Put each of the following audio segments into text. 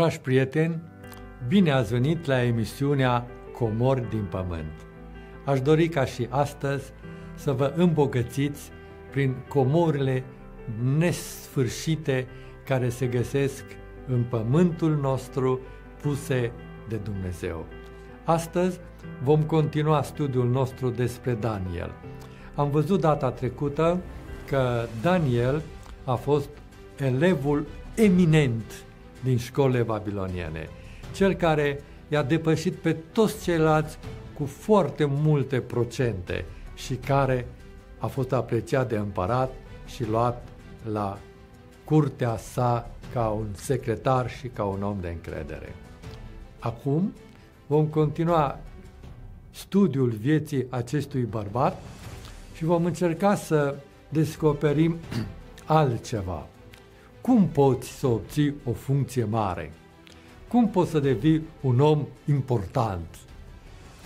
Dragi prieteni, bine ați venit la emisiunea Comor din Pământ. Aș dori ca și astăzi să vă îmbogățiți prin comorile nesfârșite care se găsesc în pământul nostru puse de Dumnezeu. Astăzi vom continua studiul nostru despre Daniel. Am văzut data trecută că Daniel a fost elevul eminent din școlile babiloniene, cel care i-a depășit pe toți ceilalți cu foarte multe procente și care a fost apreciat de împărat și luat la curtea sa ca un secretar și ca un om de încredere. Acum vom continua studiul vieții acestui bărbat și vom încerca să descoperim altceva cum poți să obții o funcție mare? Cum poți să devii un om important?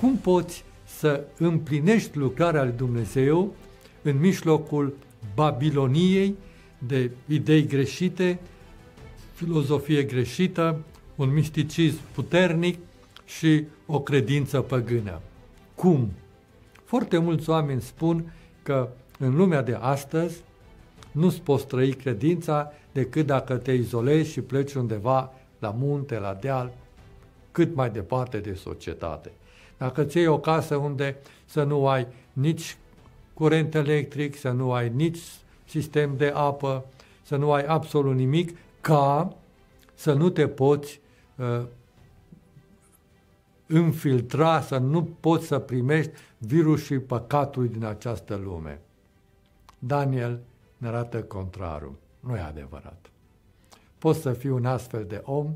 Cum poți să împlinești lucrarea lui Dumnezeu în mijlocul Babiloniei de idei greșite, filozofie greșită, un misticism puternic și o credință păgână. Cum? Foarte mulți oameni spun că în lumea de astăzi nu-ți poți trăi credința decât dacă te izolezi și pleci undeva la munte, la deal, cât mai departe de societate. Dacă ți iei o casă unde să nu ai nici curent electric, să nu ai nici sistem de apă, să nu ai absolut nimic, ca să nu te poți uh, înfiltra, să nu poți să primești virusul păcatului din această lume. Daniel ne arată contrarul nu e adevărat. Poți să fii un astfel de om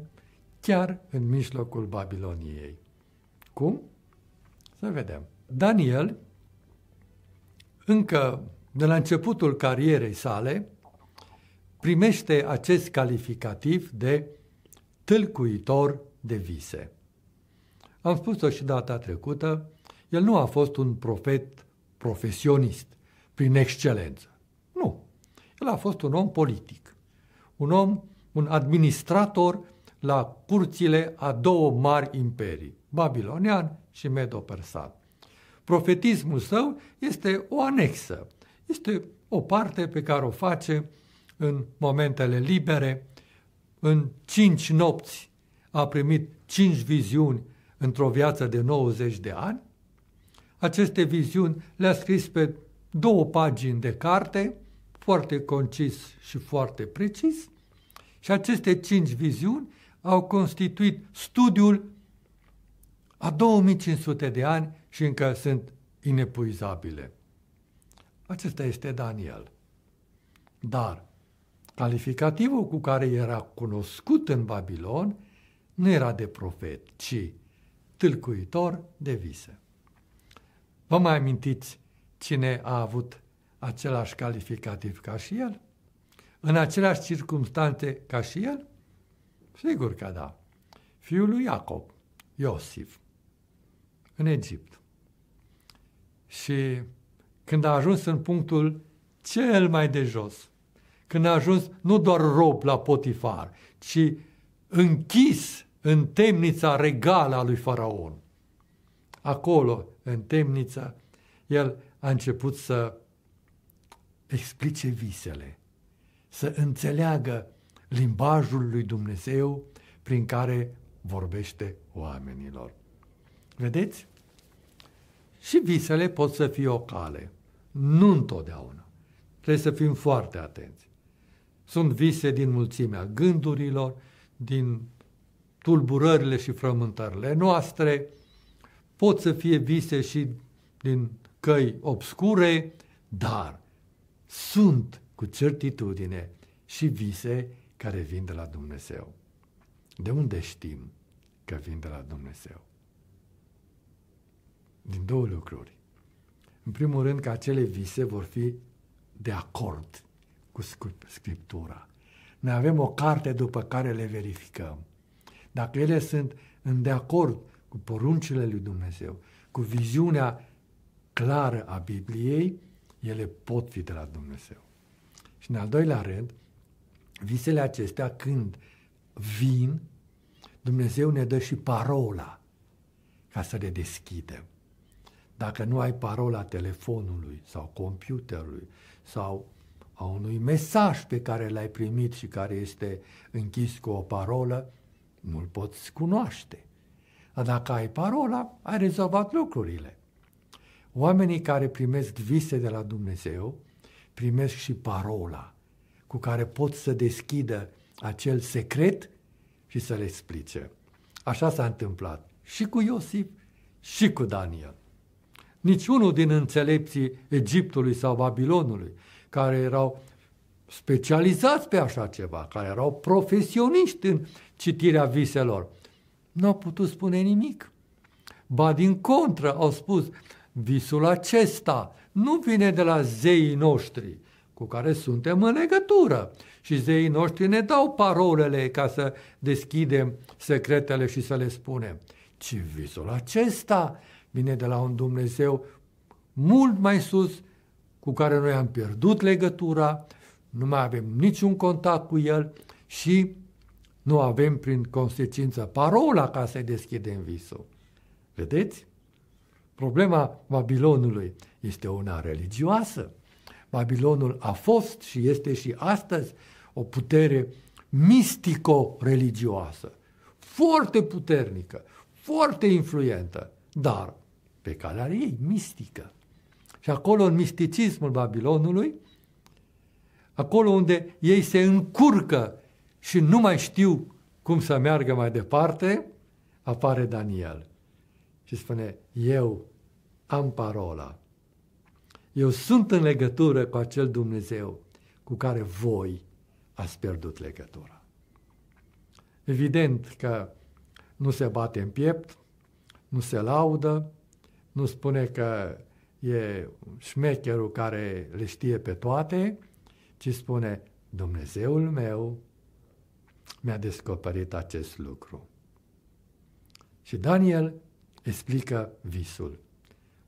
chiar în mijlocul Babiloniei. Cum? Să vedem. Daniel, încă de la începutul carierei sale, primește acest calificativ de tâlcuitor de vise. Am spus-o și data trecută, el nu a fost un profet profesionist prin excelență. El a fost un om politic, un om, un administrator la curțile a două mari imperii, babilonian și medo-persan. Profetismul său este o anexă, este o parte pe care o face în momentele libere. În cinci nopți a primit cinci viziuni într-o viață de 90 de ani. Aceste viziuni le-a scris pe două pagini de carte, foarte concis și foarte precis și aceste cinci viziuni au constituit studiul a 2500 de ani și încă sunt inepuizabile. Acesta este Daniel. Dar calificativul cu care era cunoscut în Babilon nu era de profet, ci tâlcuitor de vise. Vă mai amintiți cine a avut același calificativ ca și el? În aceleași circunstanțe ca și el? Sigur că da. Fiul lui Iacob, Iosif, în Egipt. Și când a ajuns în punctul cel mai de jos, când a ajuns nu doar rob la Potifar, ci închis în temnița regală a lui Faraon. Acolo, în temniță, el a început să explice visele, să înțeleagă limbajul lui Dumnezeu prin care vorbește oamenilor. Vedeți? Și visele pot să fie o cale. Nu întotdeauna. Trebuie să fim foarte atenți. Sunt vise din mulțimea gândurilor, din tulburările și frământările noastre, pot să fie vise și din căi obscure, dar sunt cu certitudine și vise care vin de la Dumnezeu. De unde știm că vin de la Dumnezeu? Din două lucruri. În primul rând că acele vise vor fi de acord cu Scriptura. Noi avem o carte după care le verificăm. Dacă ele sunt în de acord cu poruncile lui Dumnezeu, cu viziunea clară a Bibliei, ele pot fi de la Dumnezeu. Și în al doilea rând, visele acestea, când vin, Dumnezeu ne dă și parola ca să le deschidem. Dacă nu ai parola telefonului sau computerului sau a unui mesaj pe care l-ai primit și care este închis cu o parolă, nu-l poți cunoaște. Dar dacă ai parola, ai rezolvat lucrurile. Oamenii care primesc vise de la Dumnezeu primesc și parola cu care pot să deschidă acel secret și să le explice. Așa s-a întâmplat și cu Iosif și cu Daniel. Niciunul din înțelepții Egiptului sau Babilonului, care erau specializați pe așa ceva, care erau profesioniști în citirea viselor, nu au putut spune nimic. Ba din contră, au spus, Visul acesta nu vine de la zeii noștri, cu care suntem în legătură și zeii noștri ne dau parolele ca să deschidem secretele și să le spunem, ci visul acesta vine de la un Dumnezeu mult mai sus, cu care noi am pierdut legătura, nu mai avem niciun contact cu el și nu avem prin consecință parola ca să deschidem visul. Vedeți? Problema Babilonului este una religioasă. Babilonul a fost și este și astăzi o putere mistico-religioasă, foarte puternică, foarte influentă, dar pe calea ei, mistică. Și acolo, în misticismul Babilonului, acolo unde ei se încurcă și nu mai știu cum să meargă mai departe, apare Daniel și spune, eu am parola, eu sunt în legătură cu acel Dumnezeu cu care voi ați pierdut legătura. Evident că nu se bate în piept, nu se laudă, nu spune că e șmecherul care le știe pe toate, ci spune, Dumnezeul meu mi-a descoperit acest lucru. Și Daniel explică visul.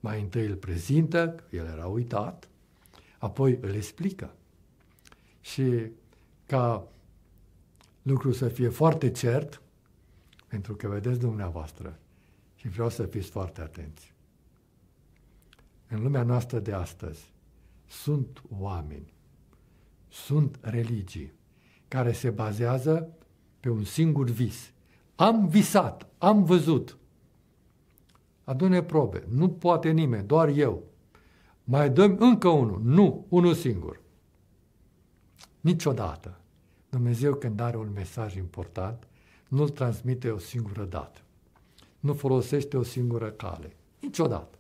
Mai întâi îl prezintă, el era uitat, apoi îl explică. Și ca lucru să fie foarte cert, pentru că vedeți dumneavoastră și vreau să fiți foarte atenți. În lumea noastră de astăzi sunt oameni, sunt religii care se bazează pe un singur vis. Am visat, am văzut. Adune probe. Nu poate nimeni, doar eu. Mai dăm încă unul. Nu, unul singur. Niciodată. Dumnezeu când are un mesaj important, nu-l transmite o singură dată. Nu folosește o singură cale. Niciodată.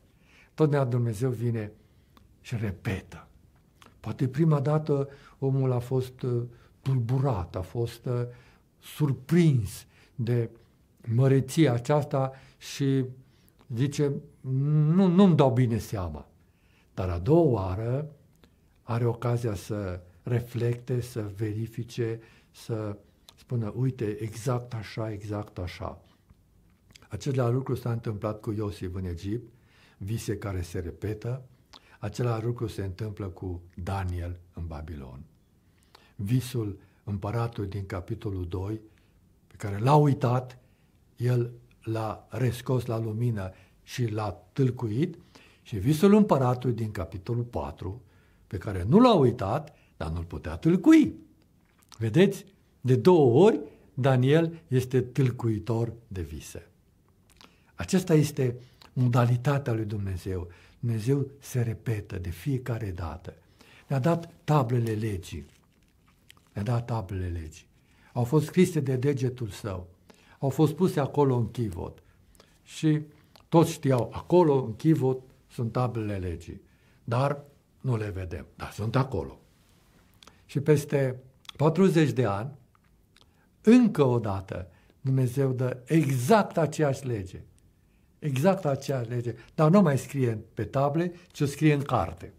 Totdeauna Dumnezeu vine și repetă. Poate prima dată omul a fost uh, tulburat, a fost uh, surprins de măreția aceasta și zice, nu, nu-mi dau bine seama. Dar a doua oară are ocazia să reflecte, să verifice, să spună, uite, exact așa, exact așa. Acela lucru s-a întâmplat cu Iosif în Egipt, vise care se repetă, acela lucru se întâmplă cu Daniel în Babilon. Visul împăratului din capitolul 2, pe care l-a uitat, el l-a rescos la lumină și l-a tâlcuit și visul împăratului din capitolul 4, pe care nu l-a uitat, dar nu-l putea tâlcui. Vedeți? De două ori Daniel este tâlcuitor de vise. Acesta este modalitatea lui Dumnezeu. Dumnezeu se repetă de fiecare dată. Ne-a dat tablele legii. Ne-a dat tablele legii. Au fost scrise de degetul său au fost puse acolo în chivot. Și toți știau, acolo în chivot sunt tablele legii, dar nu le vedem, dar sunt acolo. Și peste 40 de ani, încă o dată, Dumnezeu dă exact aceeași lege. Exact aceeași lege, dar nu mai scrie pe table, ci o scrie în carte.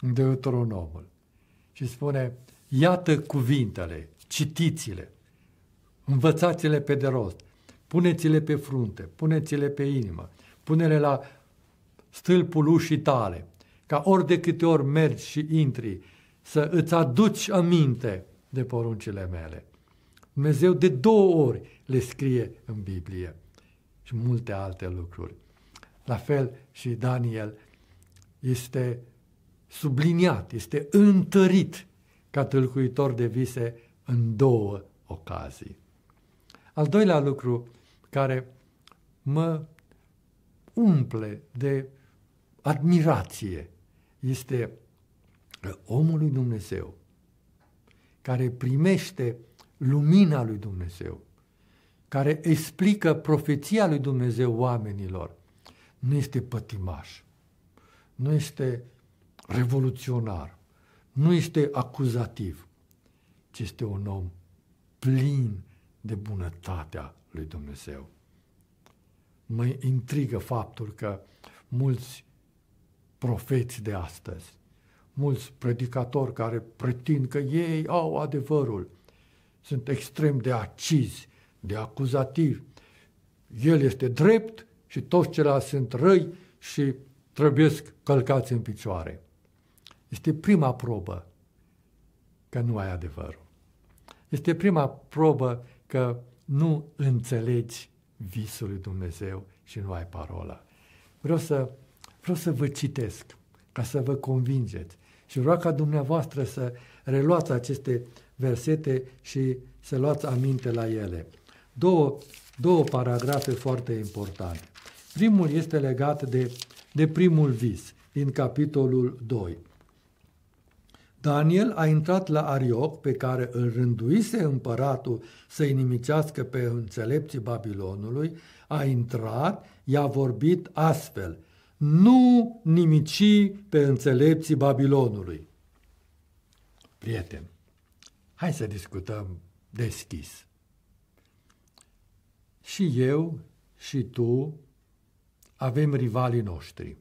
În Deuteronomul. Și spune, iată cuvintele, citiți-le. Învățați-le pe de rost. Puneți-le pe frunte, puneți-le pe inimă, pune-le la stâlpul ușii tale, ca ori de câte ori mergi și intri, să îți aduci aminte de poruncile mele. Dumnezeu de două ori le scrie în Biblie și multe alte lucruri. La fel și Daniel este subliniat, este întărit ca tâlcuitor de vise în două ocazii. Al doilea lucru care mă umple de admirație este omul lui Dumnezeu care primește lumina lui Dumnezeu, care explică profeția lui Dumnezeu oamenilor, nu este pătimaș, nu este revoluționar, nu este acuzativ, ci este un om plin de bunătatea lui Dumnezeu. Mă intrigă faptul că mulți profeți de astăzi, mulți predicatori care pretind că ei au adevărul, sunt extrem de acizi, de acuzativi. El este drept și toți ceilalți sunt răi și trebuie călcați în picioare. Este prima probă că nu ai adevărul. Este prima probă că nu înțelegi visul lui Dumnezeu și nu ai parola. Vreau să, vreau să vă citesc ca să vă convingeți și vreau ca dumneavoastră să reluați aceste versete și să luați aminte la ele. Două, două paragrafe foarte importante. Primul este legat de, de primul vis din capitolul 2. Daniel a intrat la Arioc, pe care îl rânduise împăratul să inimicească pe înțelepții Babilonului, a intrat, i-a vorbit astfel, nu nimici pe înțelepții Babilonului. Prieten, hai să discutăm deschis. Și eu și tu avem rivalii noștri.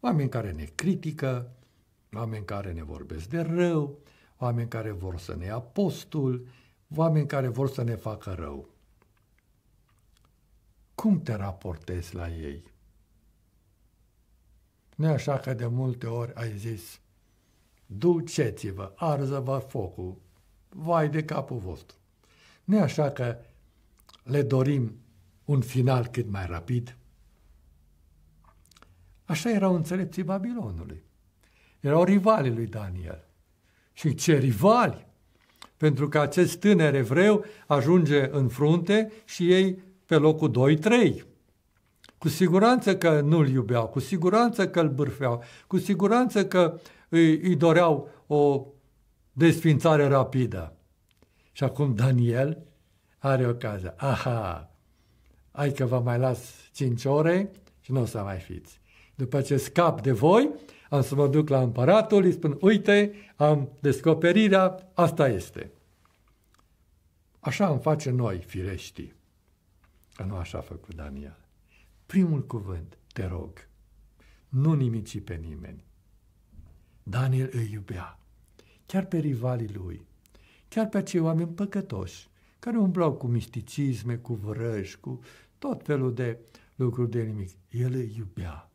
Oameni care ne critică, oameni care ne vorbesc de rău, oameni care vor să ne ia postul, oameni care vor să ne facă rău. Cum te raportezi la ei? Nu așa că de multe ori ai zis, duceți-vă, arză-vă focul, vai de capul vostru. Nu așa că le dorim un final cât mai rapid? Așa erau înțelepții Babilonului erau rivalii lui Daniel. Și ce rivali! Pentru că acest tânăr evreu ajunge în frunte și ei pe locul 2-3. Cu siguranță că nu-l iubeau, cu siguranță că îl bârfeau, cu siguranță că îi, îi doreau o desfințare rapidă. Și acum Daniel are ocazia. Aha, ai că vă mai las 5 ore și nu o să mai fiți. După ce scap de voi, am să mă duc la împăratul, îi spun, uite, am descoperirea, asta este. Așa am face noi, firești. Că nu așa a făcut Daniel. Primul cuvânt, te rog, nu nimici pe nimeni. Daniel îi iubea, chiar pe rivalii lui, chiar pe acei oameni păcătoși, care umblau cu misticisme, cu vrăji, cu tot felul de lucruri de nimic. El îi iubea.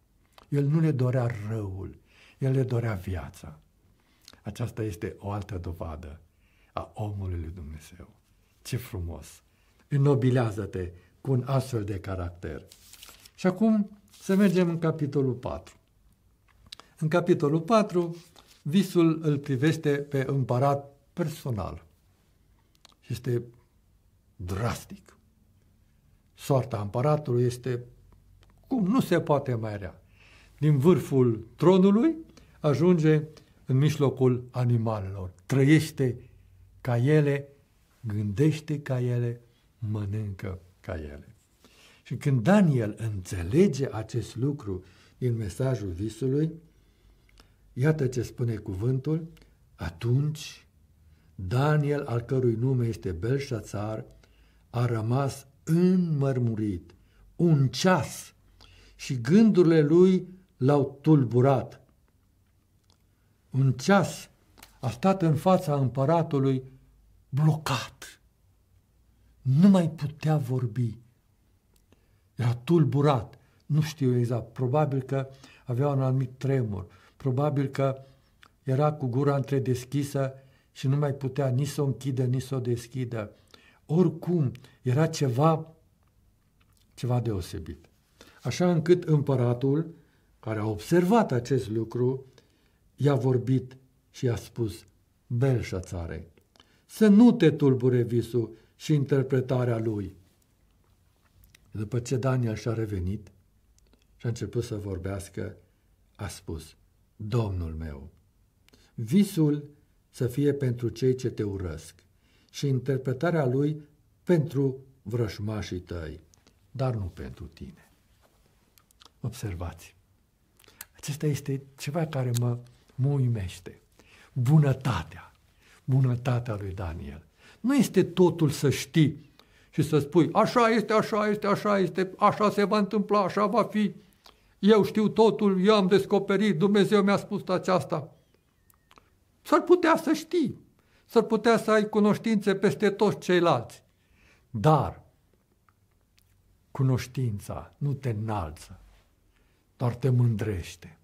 El nu le dorea răul. El le dorea viața. Aceasta este o altă dovadă a omului lui Dumnezeu. Ce frumos! Înnobilează-te cu un astfel de caracter. Și acum să mergem în capitolul 4. În capitolul 4, visul îl privește pe împărat personal. și Este drastic. Soarta împăratului este cum nu se poate mai rea. Din vârful tronului ajunge în mijlocul animalelor, trăiește ca ele, gândește ca ele, mănâncă ca ele. Și când Daniel înțelege acest lucru din mesajul visului, iată ce spune cuvântul, atunci Daniel, al cărui nume este Belșațar, a rămas înmărmurit un ceas și gândurile lui l-au tulburat un ceas a stat în fața împăratului blocat. Nu mai putea vorbi. Era tulburat. Nu știu exact. Probabil că avea un anumit tremur. Probabil că era cu gura întredeschisă și nu mai putea nici să o închidă, nici să o deschidă. Oricum, era ceva, ceva deosebit. Așa încât împăratul, care a observat acest lucru, i-a vorbit și i-a spus, Belșațare, să nu te tulbure visul și interpretarea lui. După ce Daniel și-a revenit și a început să vorbească, a spus, Domnul meu, visul să fie pentru cei ce te urăsc și interpretarea lui pentru vrășmașii tăi, dar nu pentru tine. Observați. Acesta este ceva care mă mă uimește. Bunătatea, bunătatea lui Daniel. Nu este totul să știi și să spui, așa este, așa este, așa este, așa se va întâmpla, așa va fi. Eu știu totul, eu am descoperit, Dumnezeu mi-a spus aceasta. S-ar putea să știi, s-ar putea să ai cunoștințe peste toți ceilalți. Dar cunoștința nu te înalță, doar te mândrește.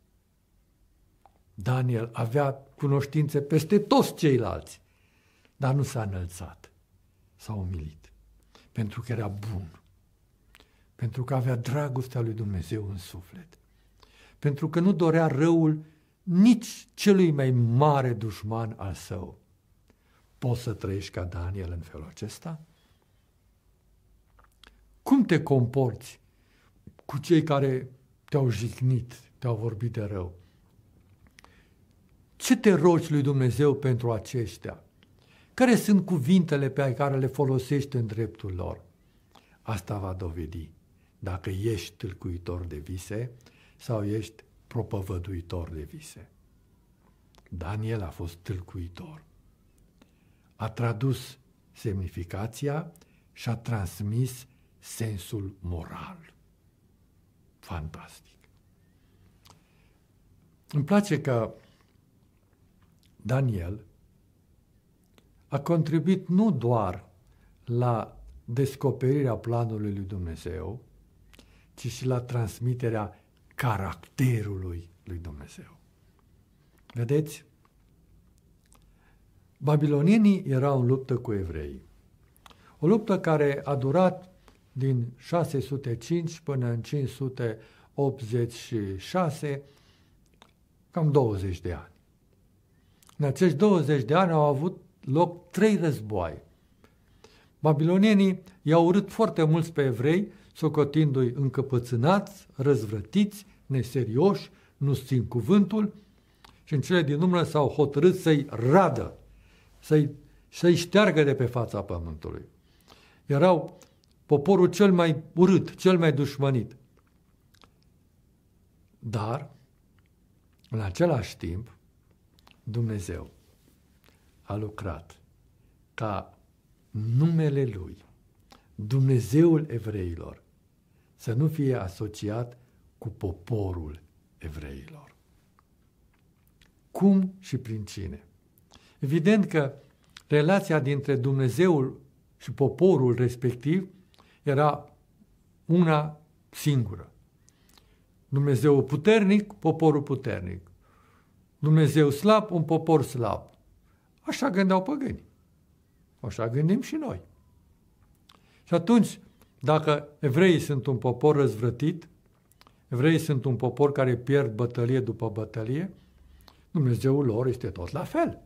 Daniel avea cunoștințe peste toți ceilalți, dar nu s-a înălțat, s-a umilit, pentru că era bun, pentru că avea dragostea lui Dumnezeu în suflet, pentru că nu dorea răul nici celui mai mare dușman al său. Poți să trăiești ca Daniel în felul acesta? Cum te comporți cu cei care te-au jignit, te-au vorbit de rău? Ce te rogi lui Dumnezeu pentru aceștia? Care sunt cuvintele pe care le folosești în dreptul lor? Asta va dovedi dacă ești tâlcuitor de vise sau ești propăvăduitor de vise. Daniel a fost tâlcuitor. A tradus semnificația și a transmis sensul moral. Fantastic. Îmi place că Daniel, a contribuit nu doar la descoperirea planului lui Dumnezeu, ci și la transmiterea caracterului lui Dumnezeu. Vedeți? Babilonienii erau în luptă cu evrei. O luptă care a durat din 605 până în 586, cam 20 de ani. În acești 20 de ani au avut loc trei războaie. Babilonienii i-au urât foarte mulți pe evrei, socotindu-i încăpățânați, răzvrătiți, neserioși, nu țin cuvântul și în cele din urmă s-au hotărât să-i radă, să-i, să-i șteargă de pe fața pământului. Erau poporul cel mai urât, cel mai dușmănit. Dar, în același timp, Dumnezeu a lucrat ca numele Lui, Dumnezeul evreilor, să nu fie asociat cu poporul evreilor. Cum și prin cine? Evident că relația dintre Dumnezeul și poporul respectiv era una singură. Dumnezeu puternic, poporul puternic. Dumnezeu slab, un popor slab. Așa gândeau păgânii. Așa gândim și noi. Și atunci, dacă evreii sunt un popor răzvrătit, evreii sunt un popor care pierd bătălie după bătălie, Dumnezeul lor este tot la fel.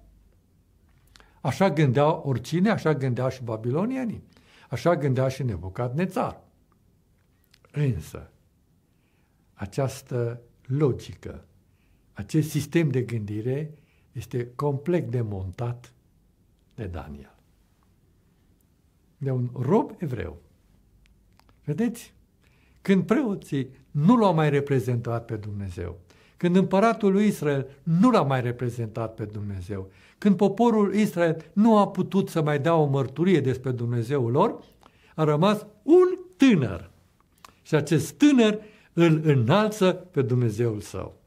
Așa gândea oricine, așa gândea și babilonienii, așa gândea și nebucat nețar. Însă, această logică acest sistem de gândire este complet demontat de Daniel. De un rob evreu. Vedeți? Când preoții nu l-au mai reprezentat pe Dumnezeu, când împăratul lui Israel nu l-a mai reprezentat pe Dumnezeu, când poporul Israel nu a putut să mai dea o mărturie despre Dumnezeul lor, a rămas un tânăr. Și acest tânăr îl înalță pe Dumnezeul său.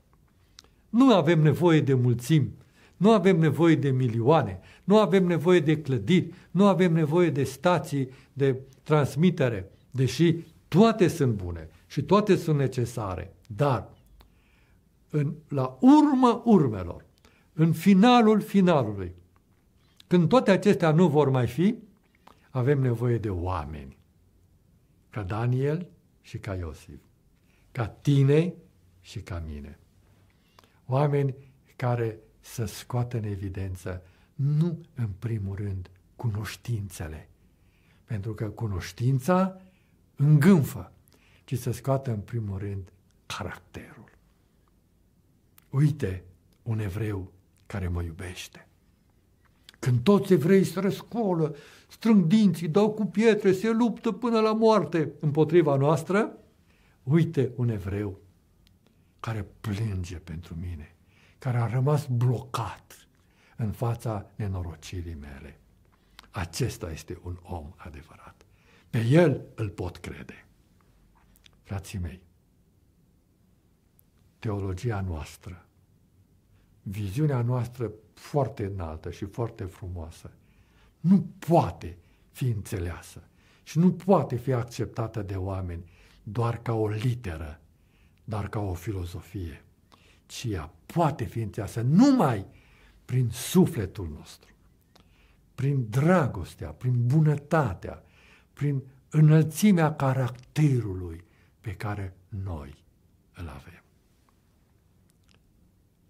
Nu avem nevoie de mulțimi, nu avem nevoie de milioane, nu avem nevoie de clădiri, nu avem nevoie de stații de transmitere, deși toate sunt bune și toate sunt necesare. Dar, în, la urma urmelor, în finalul finalului, când toate acestea nu vor mai fi, avem nevoie de oameni, ca Daniel și ca Iosif, ca tine și ca mine oameni care să scoată în evidență nu în primul rând cunoștințele, pentru că cunoștința îngânfă, ci să scoată în primul rând caracterul. Uite un evreu care mă iubește. Când toți evrei se răscolă, strâng dinții, dau cu pietre, se luptă până la moarte împotriva noastră, uite un evreu care plânge pentru mine, care a rămas blocat în fața nenorocirii mele. Acesta este un om adevărat. Pe el îl pot crede. Frații mei, teologia noastră, viziunea noastră foarte înaltă și foarte frumoasă, nu poate fi înțeleasă și nu poate fi acceptată de oameni doar ca o literă dar ca o filozofie, ci ea poate fi înțeasă numai prin sufletul nostru, prin dragostea, prin bunătatea, prin înălțimea caracterului pe care noi îl avem.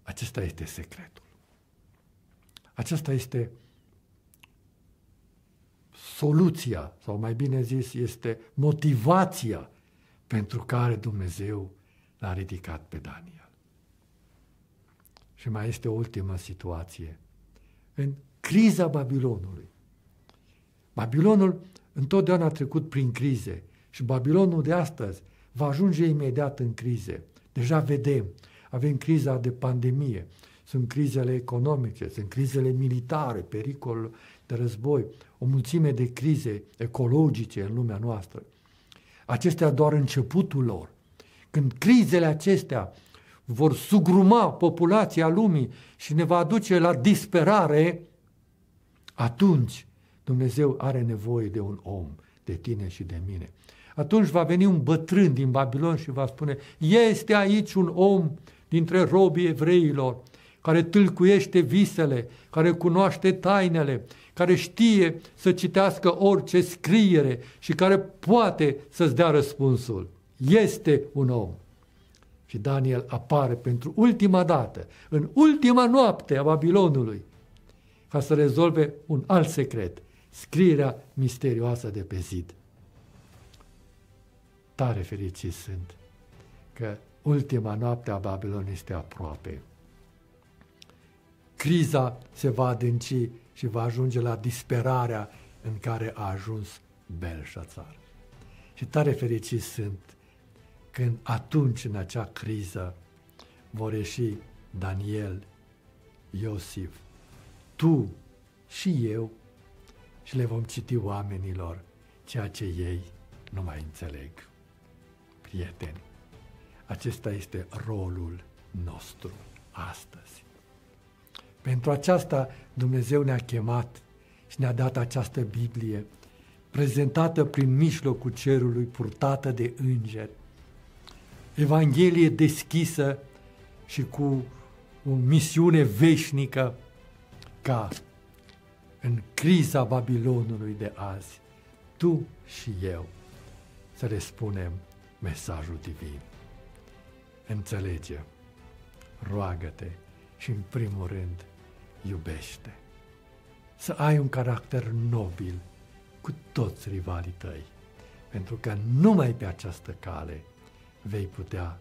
Acesta este secretul. Acesta este soluția, sau mai bine zis, este motivația pentru care Dumnezeu l-a ridicat pe Daniel. Și mai este o ultimă situație. În criza Babilonului. Babilonul întotdeauna a trecut prin crize și Babilonul de astăzi va ajunge imediat în crize. Deja vedem, avem criza de pandemie, sunt crizele economice, sunt crizele militare, pericol de război, o mulțime de crize ecologice în lumea noastră. Acestea doar începutul lor. Când crizele acestea vor sugruma populația lumii și ne va aduce la disperare, atunci Dumnezeu are nevoie de un om, de tine și de mine. Atunci va veni un bătrân din Babilon și va spune, este aici un om dintre robii evreilor, care tâlcuiește visele, care cunoaște tainele, care știe să citească orice scriere și care poate să-ți dea răspunsul este un om. Și Daniel apare pentru ultima dată, în ultima noapte a Babilonului, ca să rezolve un alt secret, scrierea misterioasă de pe zid. Tare fericiți sunt că ultima noapte a Babilonului este aproape. Criza se va adânci și va ajunge la disperarea în care a ajuns Belșațar. Și tare fericiți sunt când atunci în acea criză vor ieși Daniel, Iosif, tu și eu și le vom citi oamenilor ceea ce ei nu mai înțeleg. Prieteni, acesta este rolul nostru astăzi. Pentru aceasta Dumnezeu ne-a chemat și ne-a dat această Biblie prezentată prin mijlocul cerului, purtată de îngeri, Evanghelie deschisă și cu o misiune veșnică ca în criza Babilonului de azi, tu și eu, să spunem mesajul divin. Înțelege, roagă-te și în primul rând iubește. Să ai un caracter nobil cu toți rivalii tăi, pentru că numai pe această cale – vei putea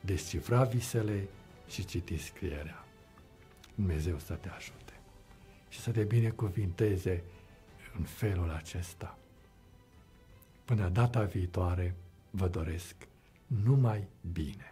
descifra visele și citi scrierea. Dumnezeu să te ajute și să te binecuvinteze în felul acesta. Până data viitoare, vă doresc numai bine.